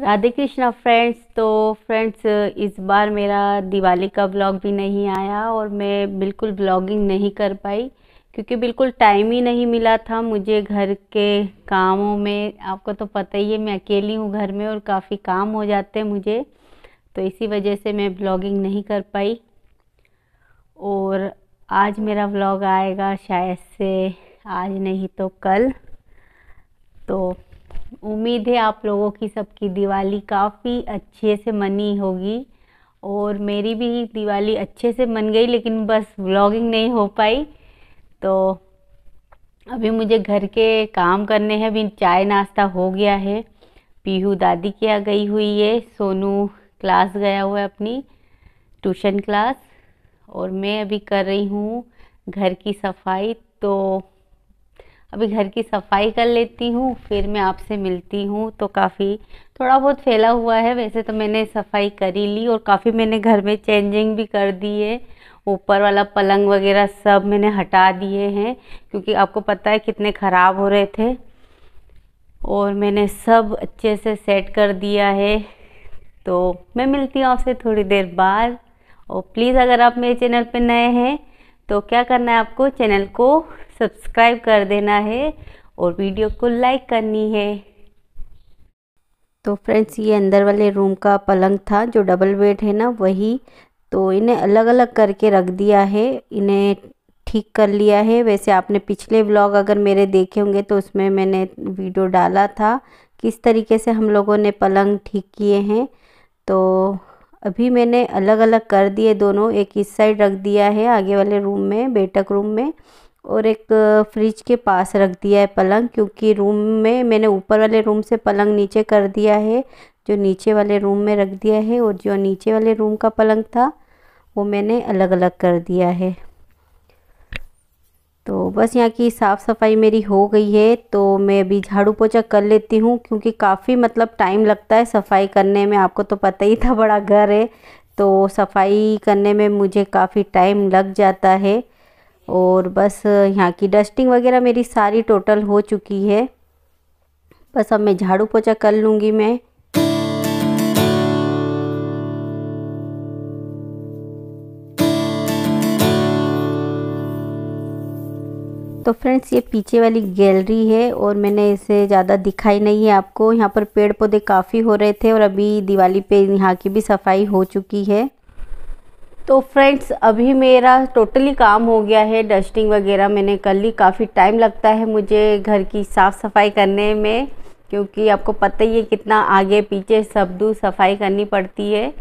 Radhe Krishna friends तो friends इस बार मेरा दिवाली का ब्लॉग भी नहीं आया और मैं बिल्कुल ब्लॉगिंग नहीं कर पाई क्योंकि बिल्कुल टाइम ही नहीं मिला था मुझे घर के कामों में आपको तो पता ही है मैं अकेली हूँ घर में और काफ़ी काम हो जाते हैं मुझे तो इसी वजह से मैं ब्लॉगिंग नहीं कर पाई और आज मेरा ब्लॉग आएगा शायद से आज नहीं तो कल तो उम्मीद है आप लोगों की सबकी दिवाली काफ़ी अच्छे से मनी होगी और मेरी भी दिवाली अच्छे से मन गई लेकिन बस व्लॉगिंग नहीं हो पाई तो अभी मुझे घर के काम करने हैं अभी चाय नाश्ता हो गया है पीहू दादी के यहाँ गई हुई है सोनू क्लास गया हुआ है अपनी ट्यूशन क्लास और मैं अभी कर रही हूँ घर की सफाई तो अभी घर की सफाई कर लेती हूँ फिर मैं आपसे मिलती हूँ तो काफ़ी थोड़ा बहुत फैला हुआ है वैसे तो मैंने सफाई करी ली और काफ़ी मैंने घर में चेंजिंग भी कर दी है ऊपर वाला पलंग वगैरह सब मैंने हटा दिए हैं क्योंकि आपको पता है कितने ख़राब हो रहे थे और मैंने सब अच्छे से सेट कर दिया है तो मैं मिलती हूँ आपसे थोड़ी देर बाद और प्लीज़ अगर आप मेरे चैनल पर नए हैं तो क्या करना है आपको चैनल को सब्सक्राइब कर देना है और वीडियो को लाइक करनी है तो फ्रेंड्स ये अंदर वाले रूम का पलंग था जो डबल बेड है ना वही तो इन्हें अलग अलग करके रख दिया है इन्हें ठीक कर लिया है वैसे आपने पिछले व्लॉग अगर मेरे देखे होंगे तो उसमें मैंने वीडियो डाला था किस तरीके से हम लोगों ने पलंग ठीक किए हैं तो अभी मैंने अलग अलग कर दिए दोनों एक इस साइड रख दिया है आगे वाले रूम में बैठक रूम में और एक फ्रिज के पास रख दिया है पलंग क्योंकि रूम में मैंने ऊपर वाले रूम से पलंग नीचे कर दिया है जो नीचे वाले रूम में रख दिया है और जो नीचे वाले रूम का पलंग था वो मैंने अलग अलग कर दिया है तो बस यहाँ की साफ़ सफाई मेरी हो गई है तो मैं अभी झाड़ू पोछा कर लेती हूँ क्योंकि काफ़ी मतलब टाइम लगता है सफाई करने में आपको तो पता ही था बड़ा घर है तो सफाई करने में मुझे काफ़ी टाइम लग जाता है और बस यहाँ की डस्टिंग वगैरह मेरी सारी टोटल हो चुकी है बस अब मैं झाड़ू पोछा कर लूँगी मैं तो फ्रेंड्स ये पीछे वाली गैलरी है और मैंने इसे ज़्यादा दिखाई नहीं है आपको यहाँ पर पेड़ पौधे काफ़ी हो रहे थे और अभी दिवाली पे यहाँ की भी सफाई हो चुकी है तो फ्रेंड्स अभी मेरा टोटली काम हो गया है डस्टिंग वगैरह मैंने कर ली काफ़ी टाइम लगता है मुझे घर की साफ़ सफाई करने में क्योंकि आपको पता ही है कितना आगे पीछे सब सफाई करनी पड़ती है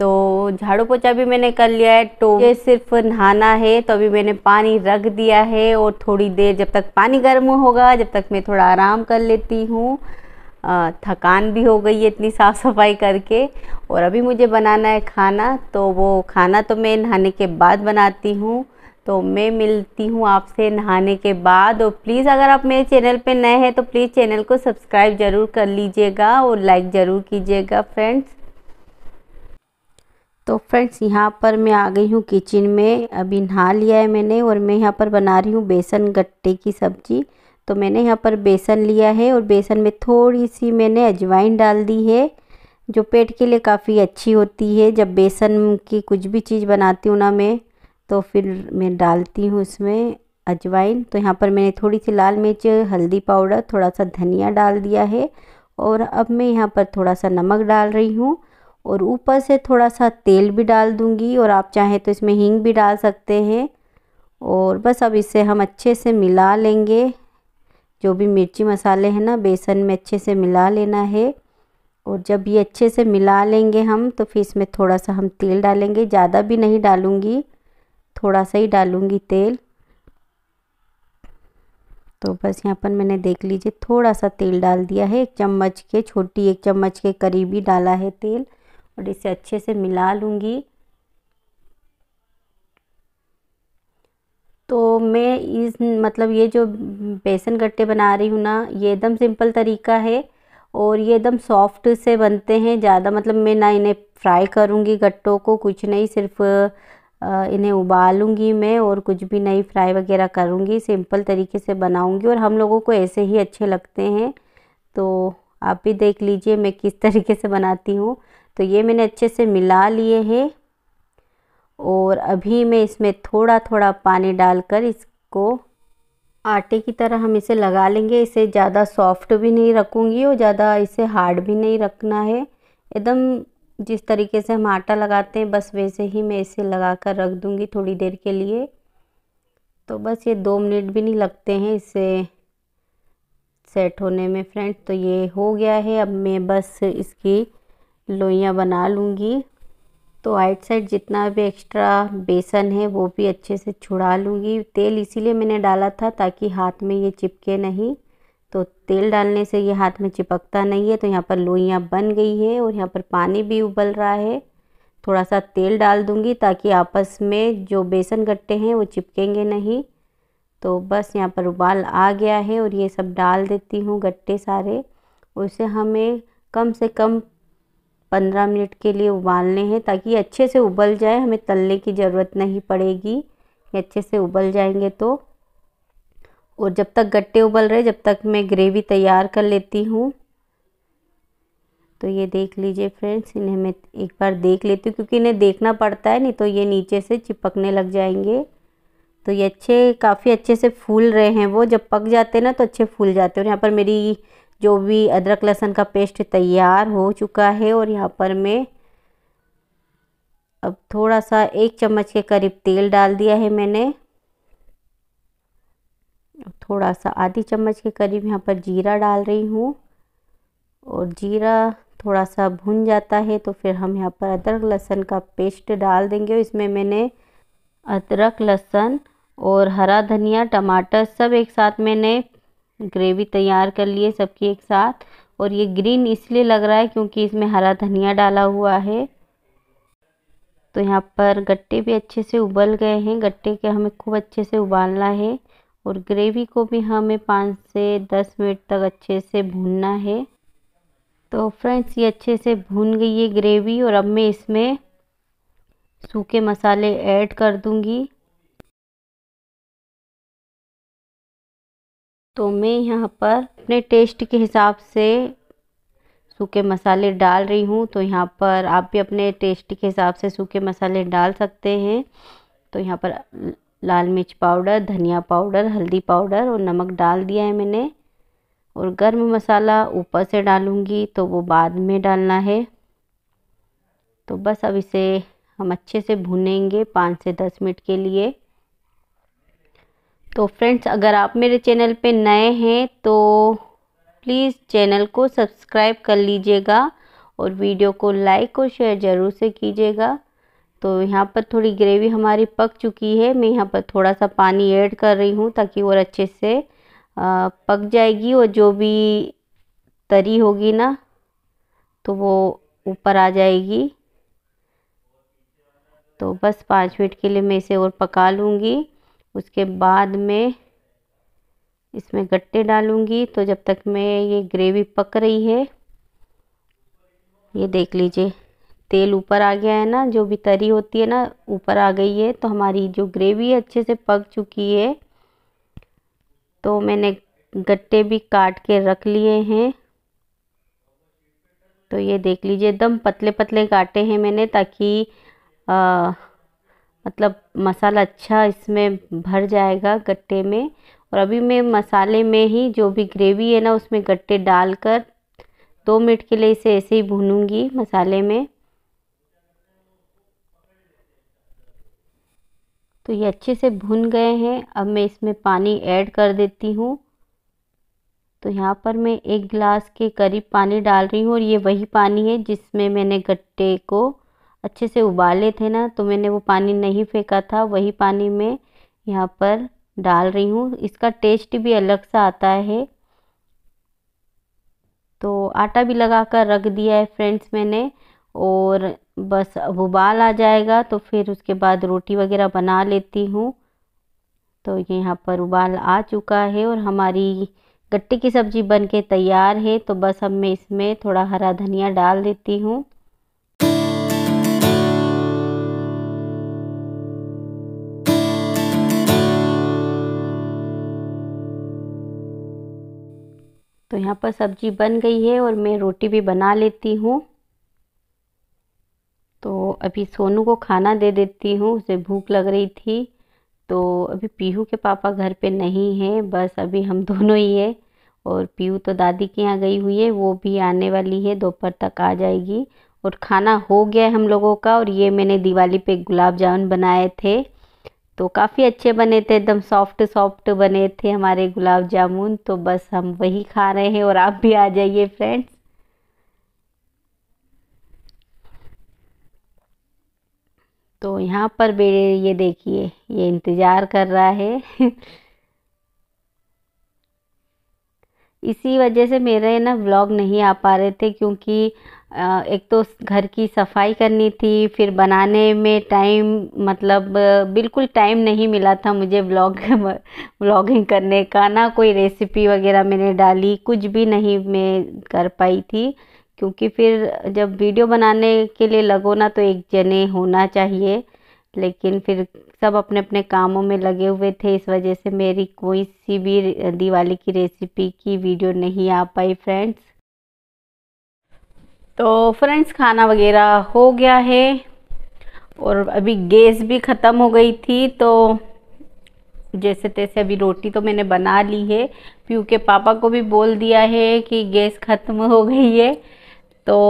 तो झाड़ू पोछा भी मैंने कर लिया है तो ये सिर्फ नहाना है तो अभी मैंने पानी रख दिया है और थोड़ी देर जब तक पानी गर्म होगा जब तक मैं थोड़ा आराम कर लेती हूँ थकान भी हो गई है इतनी साफ़ सफाई करके और अभी मुझे बनाना है खाना तो वो खाना तो मैं नहाने के बाद बनाती हूँ तो मैं मिलती हूँ आपसे नहाने के बाद और प्लीज़ अगर आप मेरे चैनल पे नए हैं तो प्लीज़ चैनल को सब्सक्राइब ज़रूर कर लीजिएगा और लाइक ज़रूर कीजिएगा फ्रेंड्स तो फ्रेंड्स यहाँ पर मैं आ गई हूँ किचन में अभी नहा लिया है मैंने और मैं यहाँ पर बना रही हूँ बेसन गट्टे की सब्ज़ी तो मैंने यहाँ पर बेसन लिया है और बेसन में थोड़ी सी मैंने अजवाइन डाल दी है जो पेट के लिए काफ़ी अच्छी होती है जब बेसन की कुछ भी चीज़ बनाती हूँ ना मैं तो फिर मैं डालती हूँ उसमें अजवाइन तो यहाँ पर मैंने थोड़ी सी लाल मिर्च हल्दी पाउडर थोड़ा सा धनिया डाल दिया है और अब मैं यहाँ पर थोड़ा सा नमक डाल रही हूँ और ऊपर से थोड़ा सा तेल भी डाल दूंगी और आप चाहें तो इसमें हींग भी डाल सकते हैं और बस अब इसे हम अच्छे से मिला लेंगे जो भी मिर्ची मसाले हैं ना बेसन में अच्छे से मिला लेना है और जब ये अच्छे से मिला लेंगे हम तो फिर इसमें थोड़ा सा हम तेल डालेंगे ज़्यादा भी नहीं डालूँगी थोड़ा सा ही डालूँगी तेल तो बस यहाँ पर मैंने देख लीजिए थोड़ा सा तेल डाल दिया है एक चम्मच के छोटी एक चम्मच के करीब ही डाला है तेल और इसे अच्छे से मिला लूँगी तो मैं इस मतलब ये जो बेसन गट्टे बना रही हूँ ना ये एकदम सिंपल तरीका है और ये एकदम सॉफ्ट से बनते हैं ज़्यादा मतलब मैं ना इन्हें फ्राई करूँगी गट्टों को कुछ नहीं सिर्फ इन्हें उबालूँगी मैं और कुछ भी नहीं फ्राई वगैरह करूँगी सिंपल तरीके से बनाऊँगी और हम लोगों को ऐसे ही अच्छे लगते हैं तो आप भी देख लीजिए मैं किस तरीके से बनाती हूँ तो ये मैंने अच्छे से मिला लिए हैं और अभी मैं इसमें थोड़ा थोड़ा पानी डालकर इसको आटे की तरह हम इसे लगा लेंगे इसे ज़्यादा सॉफ्ट भी नहीं रखूँगी और ज़्यादा इसे हार्ड भी नहीं रखना है एकदम जिस तरीके से हम आटा लगाते हैं बस वैसे ही मैं इसे लगा कर रख दूँगी थोड़ी देर के लिए तो बस ये दो मिनट भी नहीं लगते हैं इसे सेट होने में फ्रेंड्स तो ये हो गया है अब मैं बस इसकी लोइयाँ बना लूँगी तो आइट साइड जितना भी एक्स्ट्रा बेसन है वो भी अच्छे से छुड़ा लूँगी तेल इसीलिए मैंने डाला था ताकि हाथ में ये चिपके नहीं तो तेल डालने से ये हाथ में चिपकता नहीं है तो यहाँ पर लोइयाँ बन गई है और यहाँ पर पानी भी उबल रहा है थोड़ा सा तेल डाल दूँगी ताकि आपस में जो बेसन गट्टे हैं वो चिपकेंगे नहीं तो बस यहाँ पर उबाल आ गया है और ये सब डाल देती हूँ गट्टे सारे उसे हमें कम से कम पंद्रह मिनट के लिए उबालने हैं ताकि अच्छे से उबल जाए हमें तलने की ज़रूरत नहीं पड़ेगी अच्छे से उबल जाएंगे तो और जब तक गट्टे उबल रहे जब तक मैं ग्रेवी तैयार कर लेती हूँ तो ये देख लीजिए फ्रेंड्स इन्हें मैं एक बार देख लेती हूँ क्योंकि इन्हें देखना पड़ता है नहीं तो ये नीचे से चिपकने लग जाएंगे तो ये अच्छे काफ़ी अच्छे से फूल रहे हैं वो जब पक जाते हैं ना तो अच्छे फूल जाते हैं और यहाँ पर मेरी जो भी अदरक लहसुन का पेस्ट तैयार हो चुका है और यहाँ पर मैं अब थोड़ा सा एक चम्मच के करीब तेल डाल दिया है मैंने थोड़ा सा आधी चम्मच के करीब यहाँ पर जीरा डाल रही हूँ और जीरा थोड़ा सा भुन जाता है तो फिर हम यहाँ पर अदरक लहसुन का पेस्ट डाल देंगे और इसमें मैंने अदरक लहसुन और हरा धनिया टमाटर सब एक साथ मैंने ग्रेवी तैयार कर लिए सबकी एक साथ और ये ग्रीन इसलिए लग रहा है क्योंकि इसमें हरा धनिया डाला हुआ है तो यहाँ पर गट्टे भी अच्छे से उबल गए हैं गट्टे के हमें खूब अच्छे से उबालना है और ग्रेवी को भी हमें पाँच से दस मिनट तक अच्छे से भूनना है तो फ्रेंड्स ये अच्छे से भून गई है ग्रेवी और अब मैं इसमें सूखे मसाले ऐड कर दूंगी तो मैं यहाँ पर अपने टेस्ट के हिसाब से सूखे मसाले डाल रही हूँ तो यहाँ पर आप भी अपने टेस्ट के हिसाब से सूखे मसाले डाल सकते हैं तो यहाँ पर लाल मिर्च पाउडर धनिया पाउडर हल्दी पाउडर और नमक डाल दिया है मैंने और गर्म मसाला ऊपर से डालूँगी तो वो बाद में डालना है तो बस अब इसे हम अच्छे से भुनेंगे पाँच से दस मिनट के लिए तो फ्रेंड्स अगर आप मेरे चैनल पे नए हैं तो प्लीज़ चैनल को सब्सक्राइब कर लीजिएगा और वीडियो को लाइक और शेयर ज़रूर से कीजिएगा तो यहाँ पर थोड़ी ग्रेवी हमारी पक चुकी है मैं यहाँ पर थोड़ा सा पानी ऐड कर रही हूँ ताकि और अच्छे से पक जाएगी और जो भी तरी होगी ना तो वो ऊपर आ जाएगी तो बस पाँच मिनट के लिए मैं इसे और पका लूँगी उसके बाद में इसमें गट्टे डालूंगी तो जब तक मैं ये ग्रेवी पक रही है ये देख लीजिए तेल ऊपर आ गया है ना जो भी तरी होती है ना ऊपर आ गई है तो हमारी जो ग्रेवी अच्छे से पक चुकी है तो मैंने गट्टे भी काट के रख लिए हैं तो ये देख लीजिए एकदम पतले पतले काटे हैं मैंने ताकि आ, मतलब मसाला अच्छा इसमें भर जाएगा गट्टे में और अभी मैं मसाले में ही जो भी ग्रेवी है ना उसमें गट्टे डालकर दो मिनट के लिए इसे ऐसे ही भूनूंगी मसाले में तो ये अच्छे से भुन गए हैं अब मैं इसमें पानी ऐड कर देती हूँ तो यहाँ पर मैं एक गिलास के करीब पानी डाल रही हूँ और ये वही पानी है जिसमें मैंने गट्टे को अच्छे से उबाले थे ना तो मैंने वो पानी नहीं फेंका था वही पानी मैं यहाँ पर डाल रही हूँ इसका टेस्ट भी अलग सा आता है तो आटा भी लगा कर रख दिया है फ्रेंड्स मैंने और बस अब उबाल आ जाएगा तो फिर उसके बाद रोटी वगैरह बना लेती हूँ तो ये यहाँ पर उबाल आ चुका है और हमारी गट्टे की सब्ज़ी बन के तैयार है तो बस अब मैं इसमें थोड़ा हरा धनिया डाल देती हूँ तो यहाँ पर सब्जी बन गई है और मैं रोटी भी बना लेती हूँ तो अभी सोनू को खाना दे देती हूँ उसे भूख लग रही थी तो अभी पीहू के पापा घर पे नहीं हैं बस अभी हम दोनों ही है और पीहू तो दादी के यहाँ गई हुई है वो भी आने वाली है दोपहर तक आ जाएगी और खाना हो गया है हम लोगों का और ये मैंने दिवाली पे गुलाब जामुन बनाए थे तो काफ़ी अच्छे बने थे एकदम सॉफ्ट सॉफ्ट बने थे हमारे गुलाब जामुन तो बस हम वही खा रहे हैं और आप भी आ जाइए फ्रेंड्स तो यहाँ पर बेड़े ये देखिए ये इंतज़ार कर रहा है इसी वजह से मेरे ना व्लॉग नहीं आ पा रहे थे क्योंकि एक तो घर की सफाई करनी थी फिर बनाने में टाइम मतलब बिल्कुल टाइम नहीं मिला था मुझे ब्लॉग ब्लॉगिंग करने का ना कोई रेसिपी वगैरह मैंने डाली कुछ भी नहीं मैं कर पाई थी क्योंकि फिर जब वीडियो बनाने के लिए लगो ना तो एक जने होना चाहिए लेकिन फिर सब अपने अपने कामों में लगे हुए थे इस वजह से मेरी कोई सी भी दिवाली की रेसिपी की वीडियो नहीं आ पाई फ्रेंड्स तो फ्रेंड्स खाना वगैरह हो गया है और अभी गैस भी ख़त्म हो गई थी तो जैसे तैसे अभी रोटी तो मैंने बना ली है पीयू के पापा को भी बोल दिया है कि गैस ख़त्म हो गई है तो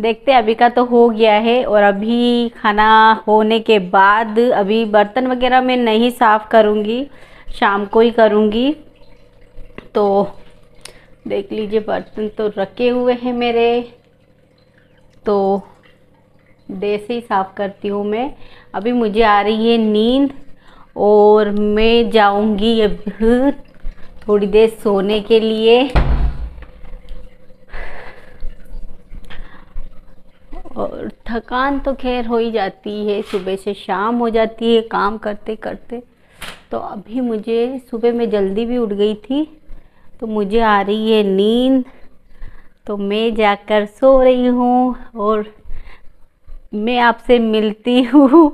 देखते अभी का तो हो गया है और अभी खाना होने के बाद अभी बर्तन वगैरह मैं नहीं साफ़ करूँगी शाम को ही करूँगी तो देख लीजिए बर्तन तो रखे हुए हैं मेरे तो देर से ही साफ़ करती हूँ मैं अभी मुझे आ रही है नींद और मैं जाऊँगी अब थोड़ी देर सोने के लिए और थकान तो खैर हो ही जाती है सुबह से शाम हो जाती है काम करते करते तो अभी मुझे सुबह मैं जल्दी भी उठ गई थी तो मुझे आ रही है नींद तो मैं जाकर सो रही हूँ और मैं आपसे मिलती हूँ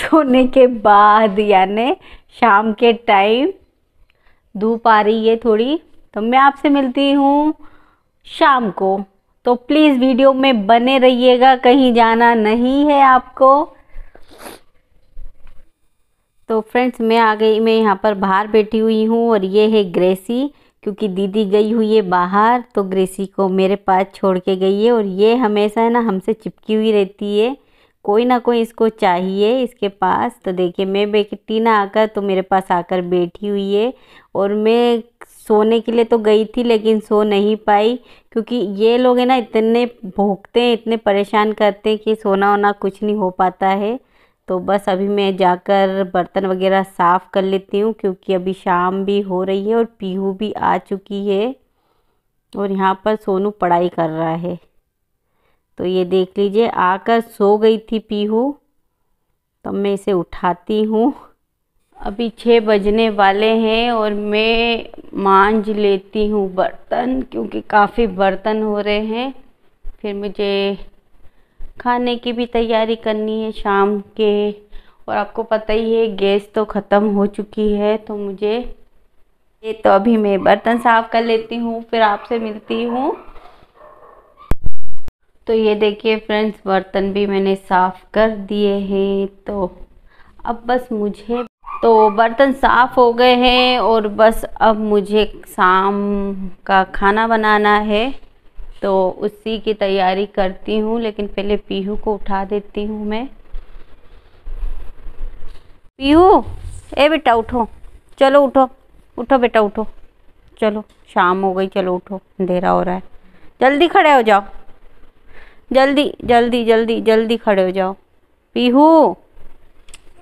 सोने के बाद यानी शाम के टाइम धूप आ रही है थोड़ी तो मैं आपसे मिलती हूँ शाम को तो प्लीज़ वीडियो में बने रहिएगा कहीं जाना नहीं है आपको तो फ्रेंड्स मैं आ गई मैं यहाँ पर बाहर बैठी हुई हूँ और ये है ग्रेसी क्योंकि दीदी गई हुई है बाहर तो ग्रेसी को मेरे पास छोड़ के गई है और ये हमेशा है ना हमसे चिपकी हुई रहती है कोई ना कोई इसको चाहिए इसके पास तो देखिए मैं बेटी ना आकर तो मेरे पास आकर बैठी हुई है और मैं सोने के लिए तो गई थी लेकिन सो नहीं पाई क्योंकि ये लोग है ना इतने भोगते हैं इतने परेशान करते हैं कि सोना वोना कुछ नहीं हो पाता है तो बस अभी मैं जाकर बर्तन वगैरह साफ़ कर लेती हूँ क्योंकि अभी शाम भी हो रही है और पीहू भी आ चुकी है और यहाँ पर सोनू पढ़ाई कर रहा है तो ये देख लीजिए आकर सो गई थी पीहू तो मैं इसे उठाती हूँ अभी छः बजने वाले हैं और मैं मांझ लेती हूँ बर्तन क्योंकि काफ़ी बर्तन हो रहे हैं फिर मुझे खाने की भी तैयारी करनी है शाम के और आपको पता ही है गैस तो ख़त्म हो चुकी है तो मुझे ये तो अभी मैं बर्तन साफ़ कर लेती हूँ फिर आपसे मिलती हूँ तो ये देखिए फ्रेंड्स बर्तन भी मैंने साफ़ कर दिए हैं तो अब बस मुझे तो बर्तन साफ़ हो गए हैं और बस अब मुझे शाम का खाना बनाना है तो उसी की तैयारी करती हूँ लेकिन पहले पीहू को उठा देती हूँ मैं पीहू ए बेटा उठो चलो उठो उठो बेटा उठो चलो शाम हो गई चलो उठो अंधेरा हो रहा है जल्दी खड़े हो जाओ जल्दी जल्दी जल्दी जल्दी खड़े हो जाओ पीहू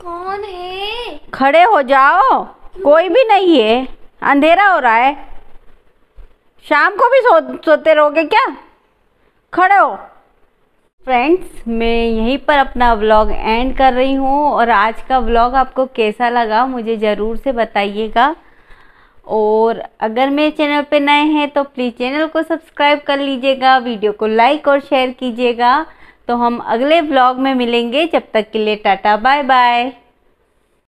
कौन है खड़े हो जाओ कोई भी नहीं है अंधेरा हो रहा है शाम को भी सो सोते रहोगे क्या खड़े हो फ्रेंड्स मैं यहीं पर अपना व्लॉग एंड कर रही हूँ और आज का व्लॉग आपको कैसा लगा मुझे ज़रूर से बताइएगा और अगर मेरे चैनल पे नए हैं तो प्लीज़ चैनल को सब्सक्राइब कर लीजिएगा वीडियो को लाइक और शेयर कीजिएगा तो हम अगले व्लॉग में मिलेंगे जब तक के लिए टाटा बाय बाय